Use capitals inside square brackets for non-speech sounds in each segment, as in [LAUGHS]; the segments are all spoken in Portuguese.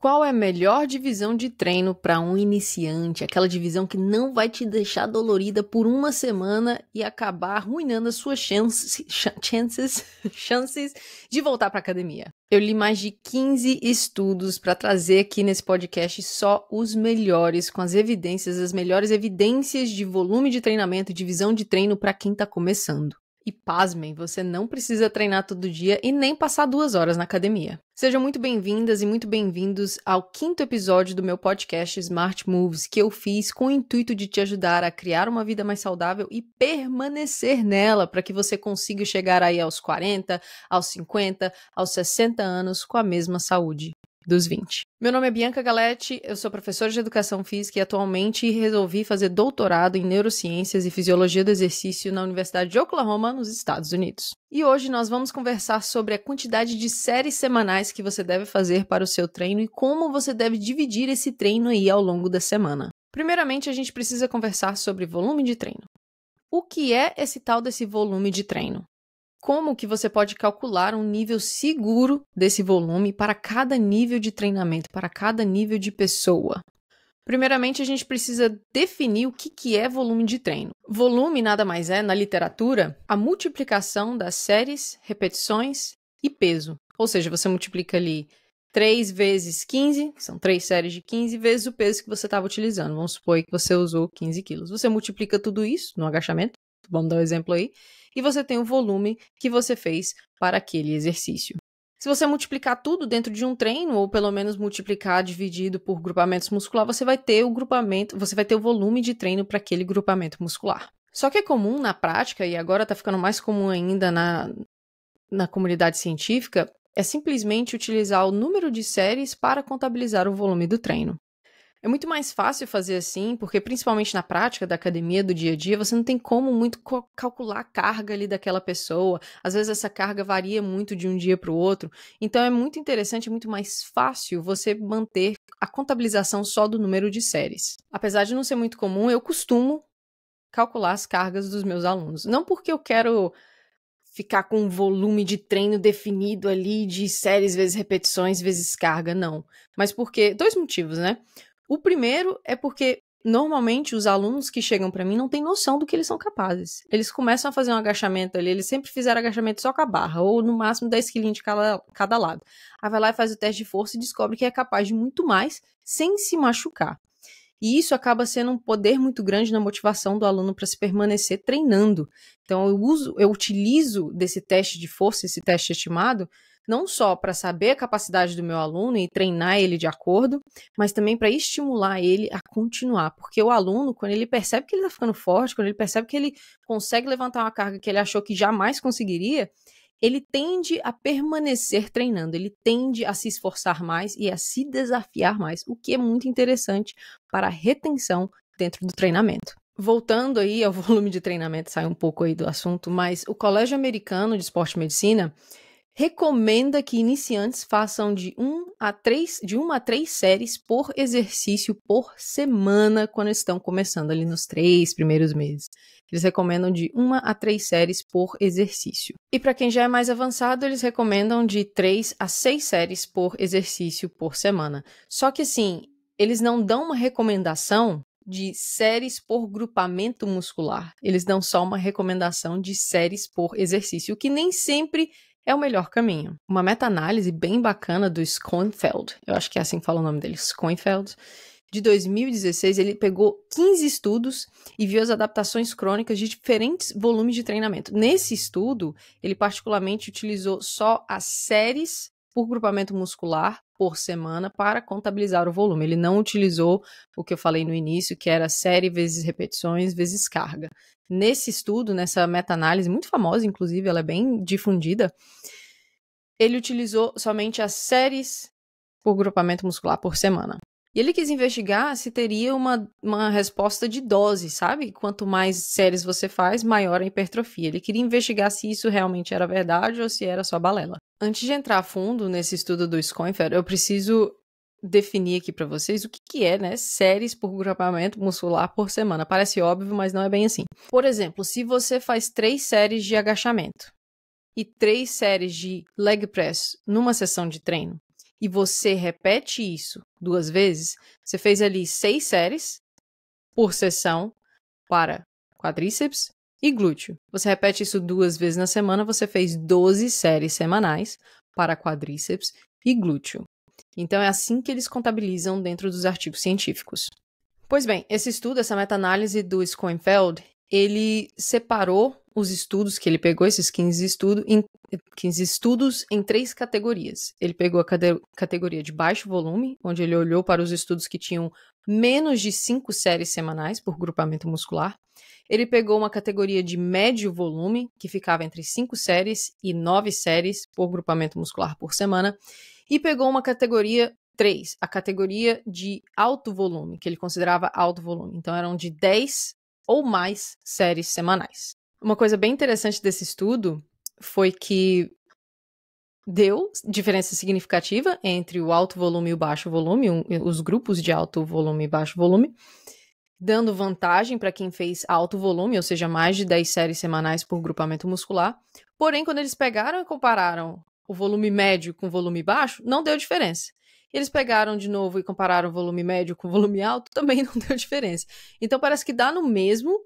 Qual é a melhor divisão de treino para um iniciante? Aquela divisão que não vai te deixar dolorida por uma semana e acabar arruinando as suas chances, chances, [LAUGHS] chances de voltar para academia. Eu li mais de 15 estudos para trazer aqui nesse podcast só os melhores, com as evidências, as melhores evidências de volume de treinamento, divisão de treino para quem está começando. E pasmem, você não precisa treinar todo dia e nem passar duas horas na academia. Sejam muito bem-vindas e muito bem-vindos ao quinto episódio do meu podcast Smart Moves, que eu fiz com o intuito de te ajudar a criar uma vida mais saudável e permanecer nela para que você consiga chegar aí aos 40, aos 50, aos 60 anos com a mesma saúde dos 20. Meu nome é Bianca Galetti, eu sou professora de educação física e atualmente resolvi fazer doutorado em neurociências e fisiologia do exercício na Universidade de Oklahoma, nos Estados Unidos. E hoje nós vamos conversar sobre a quantidade de séries semanais que você deve fazer para o seu treino e como você deve dividir esse treino aí ao longo da semana. Primeiramente, a gente precisa conversar sobre volume de treino. O que é esse tal desse volume de treino? como que você pode calcular um nível seguro desse volume para cada nível de treinamento, para cada nível de pessoa. Primeiramente, a gente precisa definir o que, que é volume de treino. Volume nada mais é, na literatura, a multiplicação das séries, repetições e peso. Ou seja, você multiplica ali 3 vezes 15, são três séries de 15, vezes o peso que você estava utilizando. Vamos supor que você usou 15 quilos. Você multiplica tudo isso no agachamento vamos dar um exemplo aí, e você tem o volume que você fez para aquele exercício. Se você multiplicar tudo dentro de um treino, ou pelo menos multiplicar dividido por grupamentos muscular, você vai ter o grupamento, você vai ter o volume de treino para aquele grupamento muscular. Só que é comum na prática, e agora está ficando mais comum ainda na, na comunidade científica, é simplesmente utilizar o número de séries para contabilizar o volume do treino. É muito mais fácil fazer assim, porque principalmente na prática da academia, do dia a dia, você não tem como muito calcular a carga ali daquela pessoa. Às vezes essa carga varia muito de um dia para o outro. Então é muito interessante, é muito mais fácil você manter a contabilização só do número de séries. Apesar de não ser muito comum, eu costumo calcular as cargas dos meus alunos. Não porque eu quero ficar com um volume de treino definido ali de séries vezes repetições vezes carga, não. Mas porque dois motivos, né? O primeiro é porque normalmente os alunos que chegam para mim não têm noção do que eles são capazes. Eles começam a fazer um agachamento ali, eles sempre fizeram agachamento só com a barra, ou no máximo 10 quilinhos de cada, cada lado. Aí vai lá e faz o teste de força e descobre que é capaz de muito mais sem se machucar. E isso acaba sendo um poder muito grande na motivação do aluno para se permanecer treinando. Então eu uso, eu utilizo desse teste de força, esse teste estimado, não só para saber a capacidade do meu aluno e treinar ele de acordo, mas também para estimular ele a continuar. Porque o aluno, quando ele percebe que ele está ficando forte, quando ele percebe que ele consegue levantar uma carga que ele achou que jamais conseguiria, ele tende a permanecer treinando, ele tende a se esforçar mais e a se desafiar mais, o que é muito interessante para a retenção dentro do treinamento. Voltando aí ao [LAUGHS] volume de treinamento, sai um pouco aí do assunto, mas o Colégio Americano de Esporte e Medicina, recomenda que iniciantes façam de 1 a 3, de 1 a 3 séries por exercício por semana quando estão começando ali nos três primeiros meses. Eles recomendam de 1 a 3 séries por exercício. E para quem já é mais avançado, eles recomendam de 3 a 6 séries por exercício por semana. Só que assim, eles não dão uma recomendação de séries por grupamento muscular. Eles dão só uma recomendação de séries por exercício, que nem sempre é o melhor caminho. Uma meta-análise bem bacana do Schoenfeld, eu acho que é assim que fala o nome dele, Schoenfeld, de 2016, ele pegou 15 estudos e viu as adaptações crônicas de diferentes volumes de treinamento. Nesse estudo, ele particularmente utilizou só as séries por grupamento muscular por semana para contabilizar o volume. Ele não utilizou o que eu falei no início, que era série vezes repetições vezes carga. Nesse estudo, nessa meta-análise, muito famosa, inclusive, ela é bem difundida, ele utilizou somente as séries por grupamento muscular por semana. E ele quis investigar se teria uma, uma resposta de dose, sabe? Quanto mais séries você faz, maior a hipertrofia. Ele queria investigar se isso realmente era verdade ou se era só balela. Antes de entrar a fundo nesse estudo do Schoenfeld, eu preciso definir aqui para vocês o que, que é, né? Séries por grupamento muscular por semana. Parece óbvio, mas não é bem assim. Por exemplo, se você faz três séries de agachamento e três séries de leg press numa sessão de treino, e você repete isso duas vezes, você fez ali seis séries por sessão para quadríceps e glúteo. Você repete isso duas vezes na semana, você fez 12 séries semanais para quadríceps e glúteo. Então é assim que eles contabilizam dentro dos artigos científicos. Pois bem, esse estudo, essa meta-análise do Schoenfeld, ele separou os estudos que ele pegou, esses 15 estudos, em, 15 estudos em três categorias. Ele pegou a categoria de baixo volume, onde ele olhou para os estudos que tinham menos de 5 séries semanais por grupamento muscular. Ele pegou uma categoria de médio volume, que ficava entre 5 séries e 9 séries por grupamento muscular por semana. E pegou uma categoria 3, a categoria de alto volume, que ele considerava alto volume. Então eram de 10 ou mais séries semanais. Uma coisa bem interessante desse estudo foi que deu diferença significativa entre o alto volume e o baixo volume, um, eh, os grupos de alto volume e baixo volume, dando vantagem para quem fez alto volume, ou seja, mais de 10 séries semanais por grupamento muscular. Porém, quando eles pegaram e compararam o volume médio com o volume baixo, não deu diferença. Eles pegaram de novo e compararam o volume médio com o volume alto, também [LAUGHS] não deu diferença. Então parece que dá no mesmo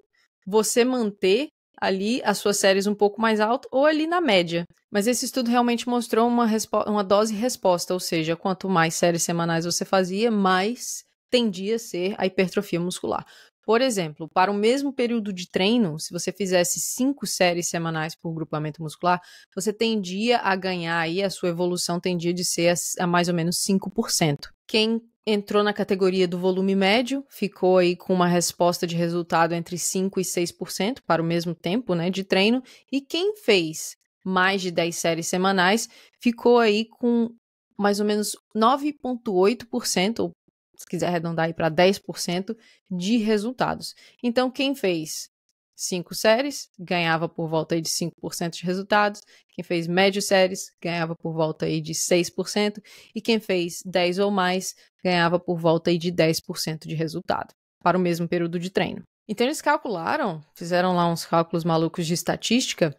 você manter ali as suas séries um pouco mais alto ou ali na média. Mas esse estudo realmente mostrou uma, uma dose resposta, ou seja, quanto mais séries semanais você fazia, mais tendia a ser a hipertrofia muscular. Por exemplo, para o mesmo período de treino, se você fizesse cinco séries semanais por grupamento muscular, você tendia a ganhar aí, a sua evolução tendia de ser a, a mais ou menos 5%. Quem entrou na categoria do volume médio, ficou aí com uma resposta de resultado entre 5 e 6% para o mesmo tempo, né, de treino, e quem fez mais de 10 séries semanais ficou aí com mais ou menos 9.8% ou se quiser arredondar aí para 10% de resultados. Então quem fez cinco séries ganhava por volta aí de 5% de resultados, quem fez médio séries ganhava por volta aí de 6% e quem fez 10 ou mais ganhava por volta aí de 10% de resultado para o mesmo período de treino. Então eles calcularam, fizeram lá uns cálculos malucos de estatística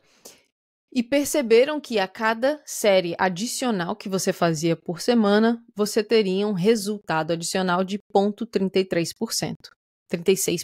e perceberam que a cada série adicional que você fazia por semana, você teria um resultado adicional de 0.33%, 36%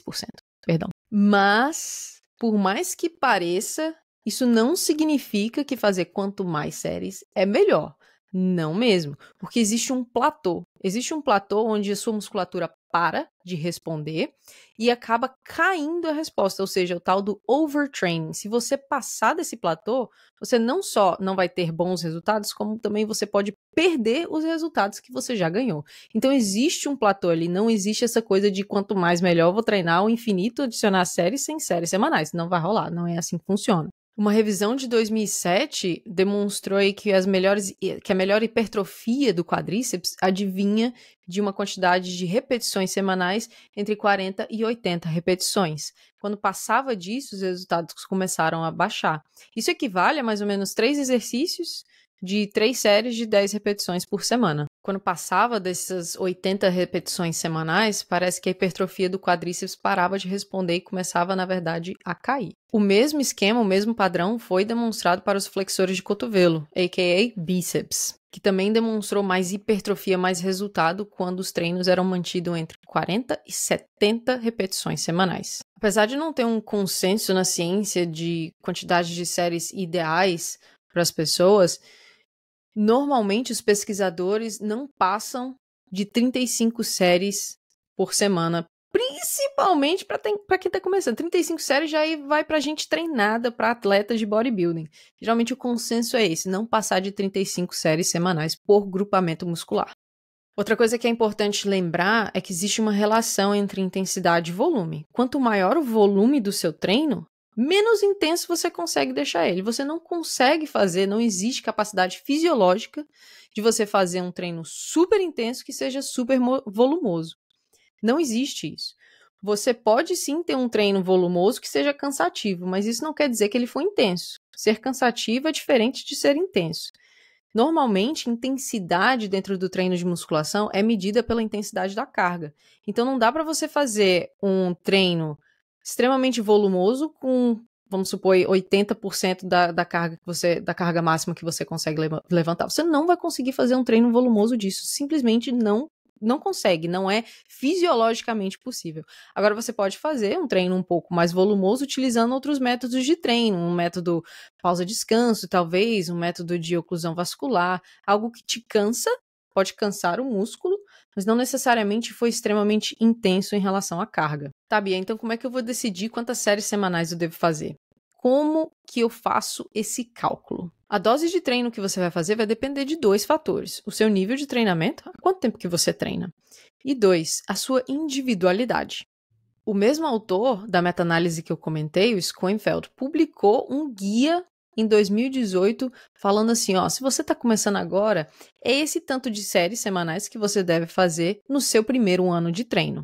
perdão. Mas, por mais que pareça, isso não significa que fazer quanto mais séries é melhor. Não mesmo, porque existe um platô. Existe um platô onde a sua musculatura para de responder e acaba caindo a resposta, ou seja, o tal do overtraining. Se você passar desse platô, você não só não vai ter bons resultados, como também você pode perder os resultados que você já ganhou. Então existe um platô ali, não existe essa coisa de quanto mais melhor vou treinar o infinito, adicionar séries sem séries semanais, não vai rolar, não é assim que funciona. Uma revisão de 2007 demonstrou que, as melhores, que a melhor hipertrofia do quadríceps adivinha de uma quantidade de repetições semanais entre 40 e 80 repetições. Quando passava disso, os resultados começaram a baixar. Isso equivale a mais ou menos três exercícios de três séries de 10 repetições por semana quando passava dessas 80 repetições semanais, parece que a hipertrofia do quadríceps parava de responder e começava, na verdade, a cair. O mesmo esquema, o mesmo padrão foi demonstrado para os flexores de cotovelo, aka bíceps, que também demonstrou mais hipertrofia, mais resultado quando os treinos eram mantidos entre 40 e 70 repetições semanais. Apesar de não ter um consenso na ciência de quantidade de séries ideais para as pessoas, Normalmente, os pesquisadores não passam de 35 séries por semana, principalmente para quem está começando. 35 séries já vai para gente treinada para atletas de bodybuilding. Geralmente, o consenso é esse: não passar de 35 séries semanais por grupamento muscular. Outra coisa que é importante lembrar é que existe uma relação entre intensidade e volume. Quanto maior o volume do seu treino, menos intenso você consegue deixar ele. Você não consegue fazer, não existe capacidade fisiológica de você fazer um treino super intenso que seja super volumoso. Não existe isso. Você pode sim ter um treino volumoso que seja cansativo, mas isso não quer dizer que ele foi intenso. Ser cansativo é diferente de ser intenso. Normalmente, intensidade dentro do treino de musculação é medida pela intensidade da carga. Então, não dá para você fazer um treino extremamente volumoso, com, vamos supor, 80% da, da, carga que você, da carga máxima que você consegue levantar. Você não vai conseguir fazer um treino volumoso disso. Simplesmente não não consegue, não é fisiologicamente possível. Agora você pode fazer um treino um pouco mais volumoso utilizando outros métodos de treino, um método pausa-descanso, talvez, um método de oclusão vascular, algo que te cansa, pode cansar o músculo, mas não necessariamente foi extremamente intenso em relação à carga. Tá, Bia, então como é que eu vou decidir quantas séries semanais eu devo fazer? Como que eu faço esse cálculo? A dose de treino que você vai fazer vai depender de dois fatores: o seu nível de treinamento, há quanto tempo que você treina, e dois, a sua individualidade. O mesmo autor da meta-análise que eu comentei, o Schoenfeld, publicou um guia em 2018, falando assim, ó, se você está começando agora, é esse tanto de séries semanais que você deve fazer no seu primeiro ano de treino.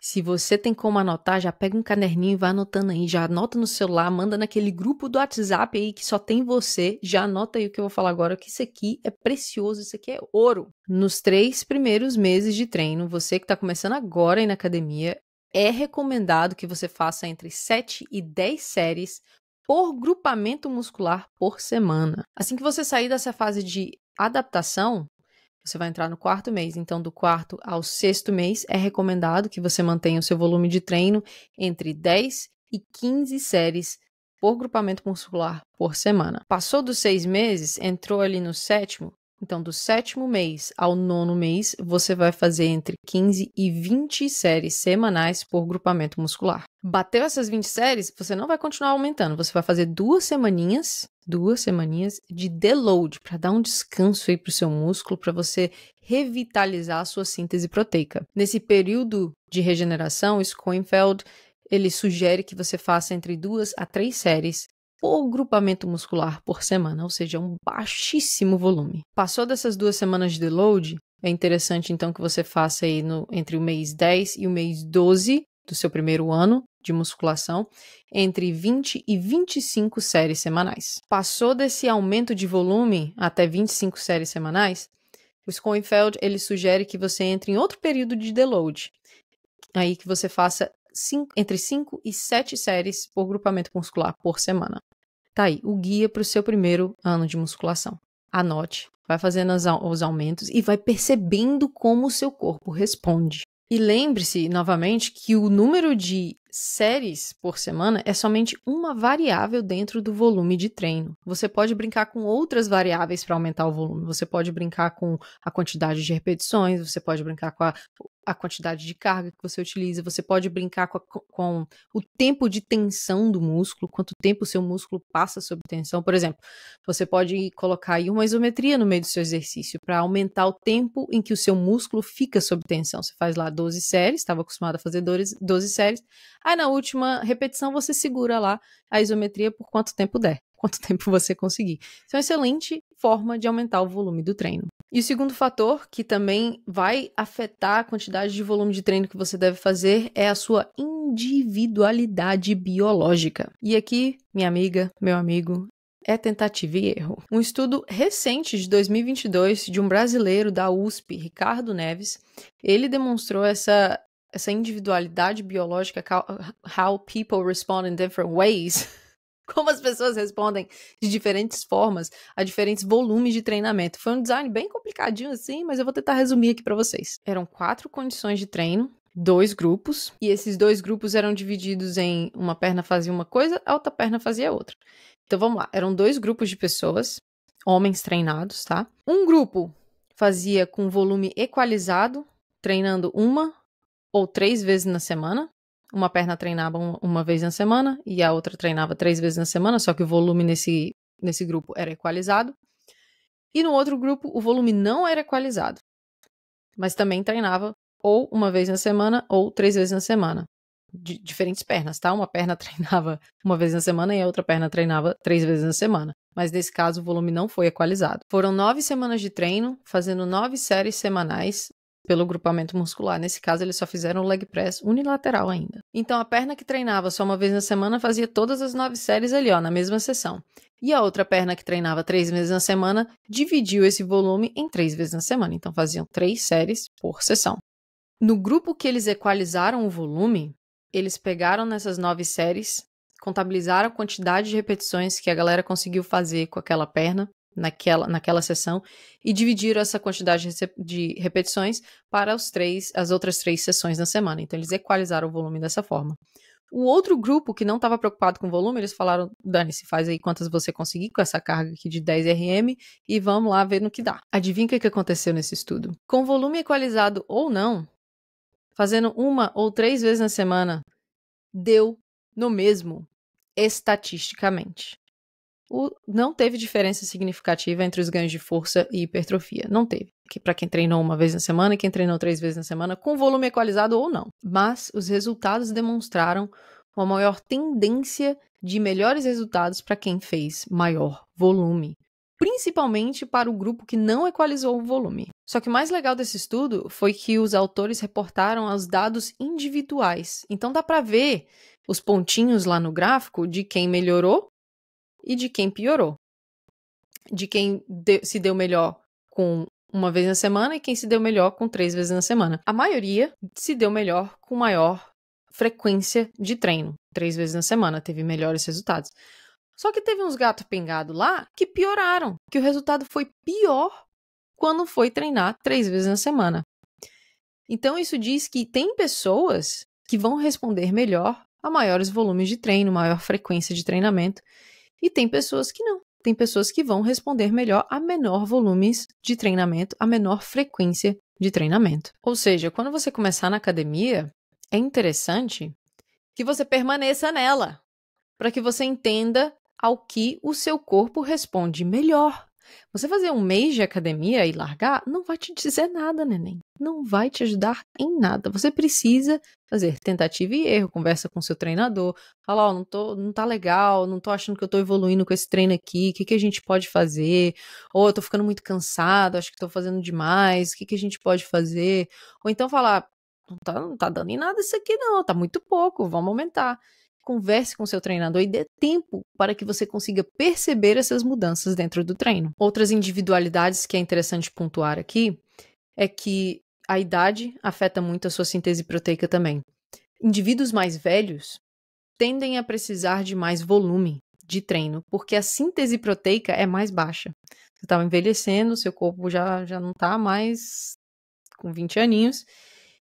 Se você tem como anotar, já pega um caderninho e vai anotando aí, já anota no celular, manda naquele grupo do WhatsApp aí que só tem você, já anota aí o que eu vou falar agora, que isso aqui é precioso, isso aqui é ouro. Nos três primeiros meses de treino, você que está começando agora aí na academia, é recomendado que você faça entre 7 e 10 séries por grupamento muscular por semana. Assim que você sair dessa fase de adaptação, você vai entrar no quarto mês. Então, do quarto ao sexto mês, é recomendado que você mantenha o seu volume de treino entre 10 e 15 séries por grupamento muscular por semana. Passou dos seis meses, entrou ali no sétimo. Então, do sétimo mês ao nono mês, você vai fazer entre 15 e 20 séries semanais por grupamento muscular. Bateu essas 20 séries, você não vai continuar aumentando. Você vai fazer duas semaninhas, duas semaninhas de deload para dar um descanso aí para o seu músculo, para você revitalizar a sua síntese proteica. Nesse período de regeneração, Schoenfeld ele sugere que você faça entre duas a três séries por grupamento muscular por semana, ou seja, um baixíssimo volume. Passou dessas duas semanas de deload, é interessante então que você faça aí no, entre o mês 10 e o mês 12 do seu primeiro ano, de musculação entre 20 e 25 séries semanais. Passou desse aumento de volume até 25 séries semanais, o Schoenfeld ele sugere que você entre em outro período de deload, aí que você faça cinco, entre 5 e 7 séries por grupamento muscular por semana. Tá aí o guia para o seu primeiro ano de musculação. Anote, vai fazendo os aumentos e vai percebendo como o seu corpo responde. E lembre-se novamente que o número de séries por semana é somente uma variável dentro do volume de treino. Você pode brincar com outras variáveis para aumentar o volume. Você pode brincar com a quantidade de repetições, você pode brincar com a, a quantidade de carga que você utiliza, você pode brincar com, a, com o tempo de tensão do músculo, quanto tempo o seu músculo passa sob tensão. Por exemplo, você pode colocar aí uma isometria no meio do seu exercício para aumentar o tempo em que o seu músculo fica sob tensão. Você faz lá 12 séries, estava acostumado a fazer 12 séries, Aí na última repetição você segura lá a isometria por quanto tempo der, [LAUGHS] quanto tempo você conseguir. Isso é uma excelente forma de aumentar o volume do treino. E o segundo fator que também vai afetar a quantidade de volume de treino que você deve fazer é a sua individualidade biológica. E aqui, minha amiga, meu amigo, é tentativa e erro. Um estudo recente de 2022 de um brasileiro da USP, Ricardo Neves, ele demonstrou essa essa individualidade biológica, how people respond in different ways, [LAUGHS] como as pessoas respondem de diferentes formas a diferentes volumes de treinamento. Foi um design bem complicadinho assim, mas eu vou tentar resumir aqui para vocês. Eram quatro condições de treino, dois grupos, e esses dois grupos eram divididos em uma perna fazia uma coisa, a outra perna fazia outra. Então vamos lá, eram dois grupos de pessoas, homens treinados, tá? Um grupo fazia com volume equalizado, treinando uma ou três vezes na semana. Uma perna treinava uma vez na semana e a outra treinava três vezes na semana, só que o volume nesse, nesse grupo era equalizado. E no outro grupo, o volume não era equalizado, mas também treinava ou uma vez na semana ou três vezes na semana. diferentes pernas, tá? Uma perna [LAUGHS] treinava uma vez na semana e a outra perna treinava três vezes na semana. Mas nesse caso, o volume não foi equalizado. Foram nove semanas de treino, fazendo nove séries semanais pelo grupamento muscular. Nesse caso, eles só fizeram o leg press unilateral ainda. Então, a perna que treinava só uma vez na semana fazia todas as nove séries ali, ó, na mesma sessão. E a outra perna que treinava três vezes na semana dividiu esse volume em três vezes na semana. Então, faziam três séries por sessão. No grupo que eles equalizaram o volume, eles pegaram nessas nove séries, contabilizaram a quantidade de repetições que a galera conseguiu fazer com aquela perna naquela, naquela sessão e dividiram essa quantidade de repetições para os três, as outras três sessões na semana. Então, eles equalizaram o volume dessa forma. O outro grupo que não estava preocupado com o volume, eles falaram: dane-se, faz aí quantas você conseguir com essa carga aqui de 10 RM e vamos lá ver no que dá. Adivinha o que aconteceu nesse estudo? Com volume equalizado ou não, fazendo uma ou três vezes na semana, deu no mesmo, estatisticamente o, não teve diferença significativa entre os ganhos de força e hipertrofia. Não teve. Que para quem treinou uma vez na semana e quem treinou três vezes na semana, com volume equalizado ou não. Mas os resultados demonstraram uma maior tendência de melhores resultados para quem fez maior volume. Principalmente para o grupo que não equalizou o volume. Só que o mais legal desse estudo foi que os autores reportaram os dados individuais. Então dá para ver os pontinhos lá no gráfico de quem melhorou e de quem piorou. De quem se deu melhor com uma vez na semana e quem se deu melhor com três vezes na semana. A maioria se deu melhor com maior frequência de treino. Três vezes na semana teve melhores resultados. Só que teve uns gatos pingados lá que pioraram, que o resultado foi pior quando foi treinar três vezes na semana. Então, isso diz que tem pessoas que vão responder melhor a maiores volumes de treino, maior frequência de treinamento, e tem pessoas que não. Tem pessoas que vão responder melhor a menor volumes de treinamento, a menor frequência de treinamento. Ou seja, quando você começar na academia, é interessante que você permaneça nela, para que você entenda ao que o seu corpo responde melhor. Você fazer um mês de academia e largar não vai te dizer nada, neném. Não vai te ajudar em nada. Você precisa fazer tentativa e erro, conversa com seu treinador, fala, ó, oh, não, tô, não tá legal, não tô achando que eu tô evoluindo com esse treino aqui, o que, que a gente pode fazer? Ou eu tô ficando muito cansado, acho que tô fazendo demais, o que, que a gente pode fazer? Ou então falar, não tá, não tá dando em nada isso aqui não, tá muito pouco, vamos aumentar converse com seu treinador e dê tempo para que você consiga perceber essas mudanças dentro do treino. Outras individualidades que é interessante pontuar aqui é que a idade afeta muito a sua síntese proteica também. Indivíduos mais velhos tendem a precisar de mais volume de treino, porque a síntese proteica é mais baixa. Você estava tá envelhecendo, seu corpo já, já não está mais com 20 aninhos,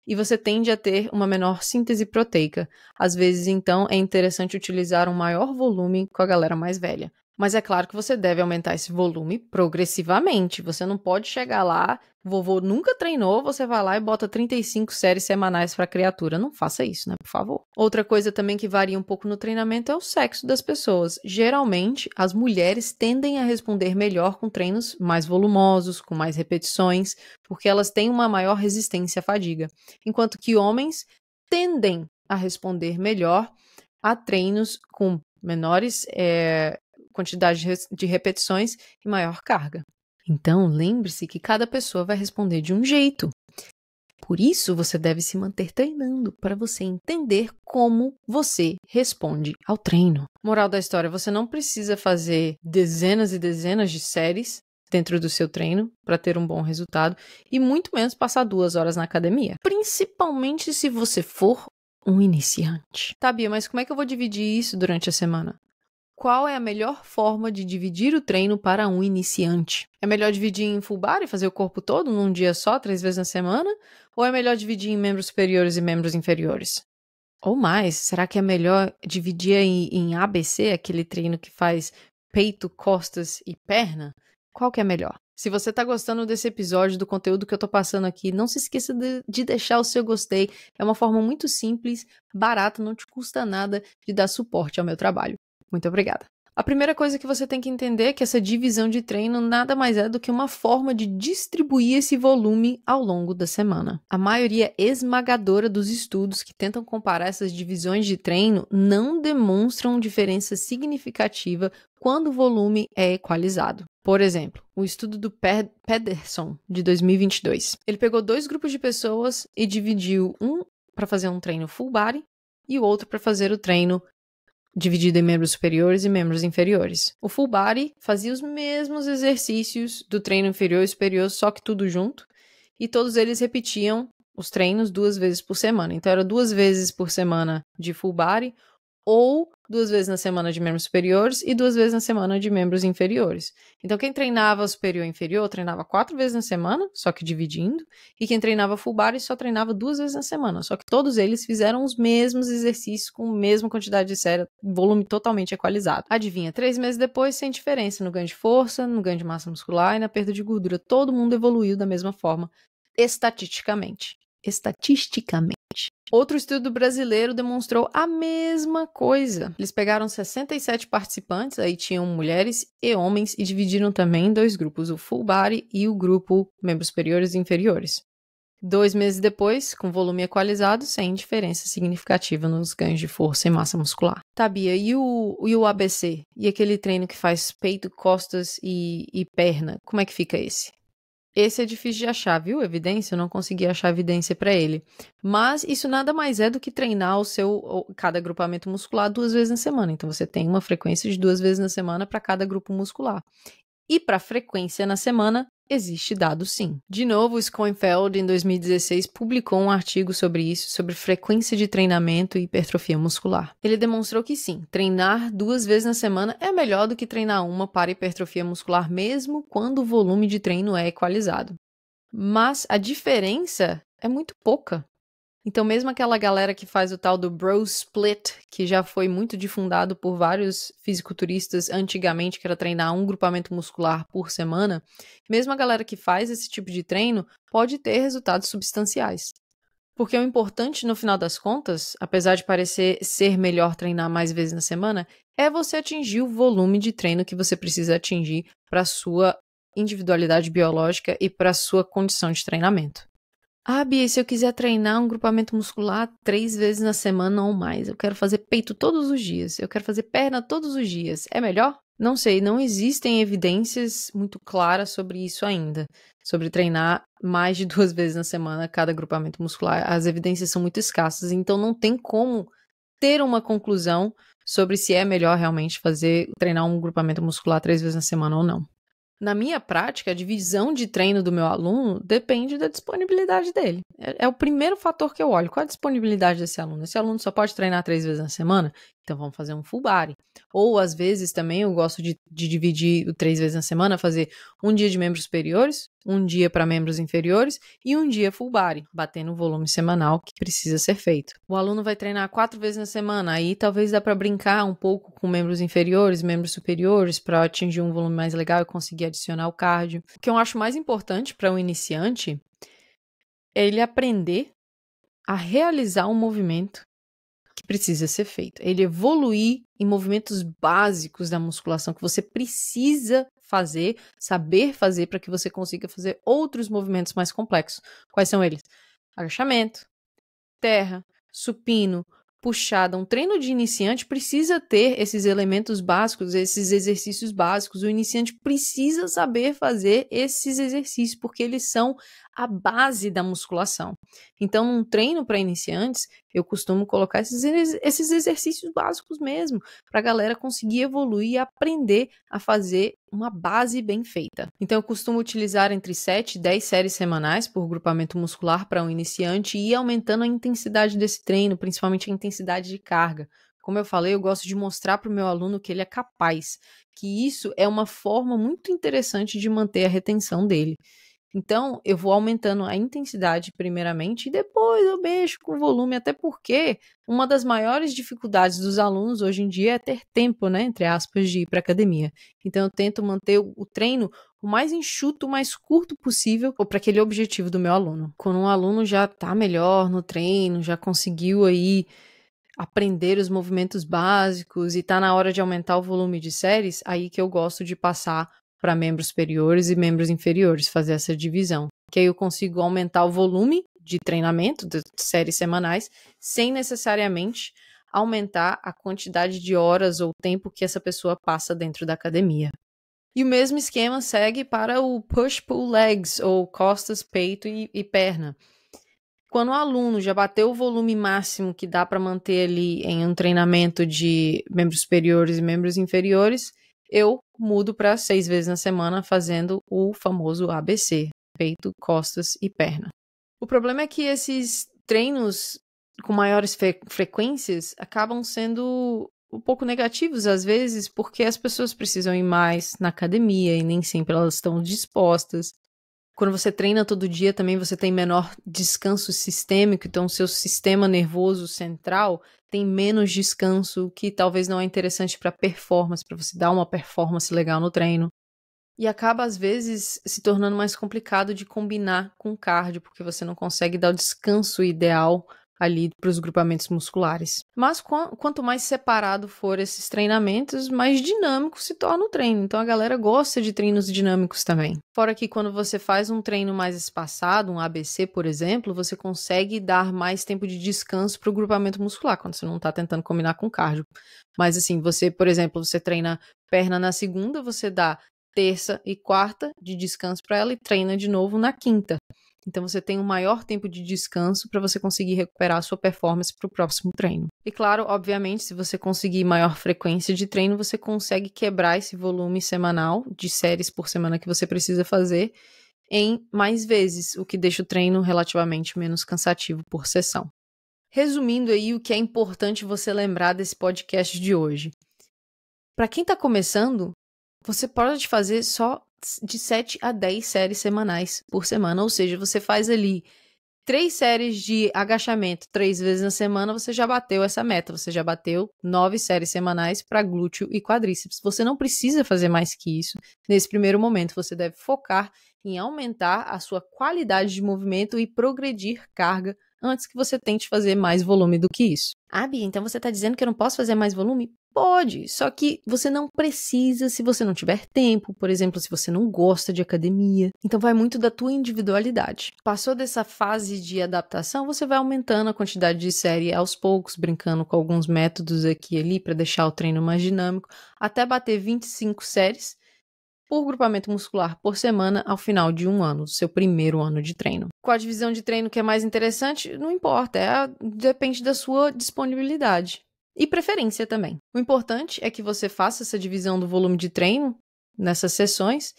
e você tende a ter uma menor síntese proteica. Às vezes, então, é interessante utilizar um maior volume com a galera mais velha. Mas é claro que você deve aumentar esse volume progressivamente. Você não pode chegar lá, vovô nunca treinou, você vai lá e bota 35 séries semanais para a criatura. Não faça isso, né, por favor. Outra coisa também que varia um pouco no treinamento é o sexo das pessoas. Geralmente, as mulheres tendem a responder melhor com treinos mais volumosos, com mais repetições, porque elas têm uma maior resistência à fadiga, enquanto que homens tendem a responder melhor a treinos com menores é, quantidade de repetições e maior carga. Então, lembre-se que cada pessoa vai responder de um jeito. Por isso, você deve se manter treinando para você entender como você responde ao treino. Moral da história: você não precisa fazer dezenas e dezenas de séries dentro do seu treino para ter um bom resultado e muito menos passar duas horas na academia, principalmente se você for um iniciante. Tá, Bia, mas como é que eu vou dividir isso durante a semana? Qual é a melhor forma de dividir o treino para um iniciante? É melhor dividir em full bar e fazer o corpo todo num dia só, três vezes na semana? Ou é melhor dividir em membros superiores e membros inferiores? Ou mais, será que é melhor dividir em, em ABC, aquele treino que faz peito, costas e perna? Qual que é melhor? Se você está gostando desse episódio, do conteúdo que eu estou passando aqui, não se esqueça de, de, deixar o seu gostei. É uma forma muito simples, barata, não te custa nada de dar suporte ao meu trabalho. Muito obrigada. A primeira coisa que você tem que entender é que essa divisão de treino nada mais é do que uma forma de distribuir esse volume ao longo da semana. A maioria esmagadora dos estudos que tentam comparar essas divisões de treino não demonstram diferença significativa quando o volume é equalizado. Por exemplo, o estudo do Pederson de 2022. Ele pegou dois grupos de pessoas e dividiu um para fazer um treino full body e o outro para fazer o treino dividido em membros superiores e membros inferiores. O full body fazia os mesmos exercícios do treino inferior e superior, só que tudo junto, e todos eles repetiam os treinos duas vezes por semana. Então era duas vezes por semana de full body ou duas vezes na semana de membros superiores e duas vezes na semana de membros inferiores. Então, quem treinava superior e inferior treinava quatro vezes na semana, só que dividindo, e quem treinava full body só treinava duas vezes na semana, só que todos eles fizeram os mesmos exercícios com a mesma quantidade de série, volume totalmente equalizado. Adivinha, três meses depois, sem diferença no ganho de força, no ganho de massa muscular e na perda de gordura, todo mundo evoluiu da mesma forma, estatisticamente estatisticamente. Outro estudo brasileiro demonstrou a mesma coisa. Eles pegaram 67 participantes, aí tinham mulheres e homens, e dividiram também em dois grupos, o full body e o grupo membros superiores e inferiores. Dois meses depois, com volume equalizado, sem diferença significativa nos ganhos de força e massa muscular. Tabia, e o, e o ABC? E aquele treino que faz peito, costas e, e perna? Como é que fica esse? Esse é difícil de achar, viu? Evidência, eu não consegui achar evidência para ele. Mas isso nada mais é do que treinar o seu cada agrupamento muscular duas vezes na semana. Então você tem uma frequência de duas vezes na semana para cada grupo muscular. E para frequência na semana, Existe dado sim. De novo, Schoenfeld, em 2016, publicou um artigo sobre isso, sobre frequência de treinamento e hipertrofia muscular. Ele demonstrou que sim, treinar duas vezes na semana é melhor do que treinar uma para hipertrofia muscular, mesmo quando o volume de treino é equalizado. Mas a diferença é muito pouca. Então, mesmo aquela galera que faz o tal do bro split, que já foi muito difundado por vários fisiculturistas antigamente, que era treinar um grupamento muscular por semana, mesmo a galera que faz esse tipo de treino pode ter resultados substanciais. Porque o importante, no final das contas, apesar de parecer ser melhor treinar mais vezes na semana, é você atingir o volume de treino que você precisa atingir para sua individualidade biológica e para sua condição de treinamento. Ah, Bia, se eu quiser treinar um grupamento muscular três vezes na semana ou mais, eu quero fazer peito todos os dias, eu quero fazer perna todos os dias, é melhor? Não sei, não existem evidências muito claras sobre isso ainda, sobre treinar mais de [LAUGHS] duas vezes na semana cada grupamento muscular. As evidências são muito escassas, então não tem como ter uma conclusão sobre se é melhor realmente fazer treinar um grupamento muscular três vezes na semana ou não. Na minha prática, a divisão de treino do meu aluno depende da disponibilidade dele. É, é o primeiro fator que eu olho. Qual a disponibilidade desse aluno? Esse aluno só pode treinar três vezes na semana? Então vamos fazer um full body. Ou às vezes também eu gosto de, de dividir três vezes na semana, fazer um dia de membros superiores, um dia para membros inferiores e um dia full body, batendo o volume semanal que precisa ser feito. O aluno vai treinar quatro vezes na semana, aí talvez dá para brincar um pouco com membros inferiores, membros superiores, para atingir um volume mais legal e conseguir adicionar o cardio. O que eu acho mais importante para o um iniciante é ele aprender a realizar um movimento precisa ser feito. Ele evoluir em movimentos básicos da musculação que você precisa fazer, saber fazer para que você consiga fazer outros movimentos mais complexos. Quais são eles? Agachamento, terra, supino, puxada, um treino de iniciante precisa ter esses elementos básicos, esses exercícios básicos. O iniciante precisa saber fazer esses exercícios porque eles são a base da musculação. Então, um treino para iniciantes, eu costumo colocar esses, esses exercícios básicos mesmo, para a galera conseguir evoluir e aprender a fazer uma base bem feita. Então, eu costumo utilizar entre 7 e 10 séries semanais por grupamento muscular para um iniciante e ir aumentando a intensidade desse treino, principalmente a intensidade intensidade de carga. Como eu falei, eu gosto de mostrar para o meu aluno que ele é capaz, que isso é uma forma muito interessante de manter a retenção dele. Então, eu vou aumentando a intensidade primeiramente e depois eu mexo com o volume, até porque uma das maiores dificuldades dos alunos hoje em dia é ter tempo, né, entre aspas, de ir para academia. Então, eu tento manter o treino o mais enxuto, o mais curto possível para aquele objetivo do meu aluno. Quando um aluno já está melhor no treino, já conseguiu aí aprender os movimentos básicos e tá na hora de aumentar o volume de séries, aí que eu gosto de passar para membros superiores e membros inferiores, fazer essa divisão. Que aí eu consigo aumentar o volume de treinamento de séries semanais sem necessariamente aumentar a quantidade de horas ou tempo que essa pessoa passa dentro da academia. E o mesmo esquema segue para o push-pull legs, ou costas, peito e, e perna quando o aluno já bateu o volume máximo que dá para manter ali em um treinamento de membros superiores e membros inferiores, eu mudo para seis vezes na semana fazendo o famoso ABC, peito, costas e perna. O problema é que esses treinos com maiores fre frequências acabam sendo um pouco negativos às vezes, porque as pessoas precisam ir mais na academia e nem sempre elas estão dispostas. Quando você treina todo dia, também você tem menor descanso sistêmico, então seu sistema nervoso central tem menos descanso, que talvez não é interessante para performance, para você dar uma performance legal no treino. E acaba, às vezes, se tornando mais complicado de combinar com cardio, porque você não consegue dar o descanso ideal ali para os grupamentos musculares. Mas quanto mais separado for esses treinamentos, mais dinâmico se torna o treino. Então a galera gosta de treinos dinâmicos também. Fora que quando você faz um treino mais espaçado, um ABC, por exemplo, você consegue dar mais tempo de descanso para o grupamento muscular, quando você não está tentando combinar com cardio. Mas assim, você, por exemplo, você treina perna na segunda, você dá terça e quarta de descanso para ela e treina de novo na quinta. Então você tem um maior tempo de descanso para você conseguir recuperar a sua performance para o próximo treino. E claro, obviamente, se você conseguir maior frequência de treino, você consegue quebrar esse volume semanal de séries por semana que você precisa fazer em mais vezes, o que deixa o treino relativamente menos cansativo por sessão. Resumindo aí o que é importante você lembrar desse podcast de hoje. Para quem está começando, você pode fazer só de 7 a 10 séries semanais por semana. Ou seja, você faz ali três séries de agachamento três vezes na semana, você já bateu essa meta. Você já bateu nove séries semanais para glúteo e quadríceps. Você não precisa fazer mais que isso. Nesse primeiro momento, você deve focar em aumentar a sua qualidade de movimento e progredir carga antes que você tente fazer mais volume do que isso. Ah, Bia, então você está dizendo que eu não posso fazer mais volume? Pode, só que você não precisa se você não tiver tempo, por exemplo, se você não gosta de academia. Então vai muito da tua individualidade. Passou dessa fase de adaptação, você vai aumentando a quantidade de série aos poucos, brincando com alguns métodos aqui e ali para deixar o treino mais dinâmico, até bater 25 séries por grupamento muscular por semana ao final de um ano, do seu primeiro ano de treino. Qual a divisão de treino que é mais interessante? Não importa, é a, depende da sua disponibilidade. E preferência também. O importante é que você faça essa divisão do volume de treino nessas sessões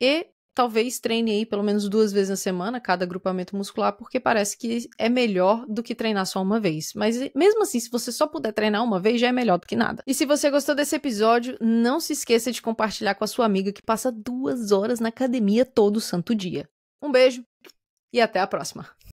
e talvez treine aí pelo menos duas vezes na semana cada agrupamento muscular, porque parece que é melhor do que treinar só uma vez. Mas mesmo assim, se você só puder treinar uma vez, já é melhor do que nada. E se você gostou desse episódio, não se esqueça de compartilhar com a sua amiga que passa duas horas na academia todo santo dia. Um beijo e até a próxima!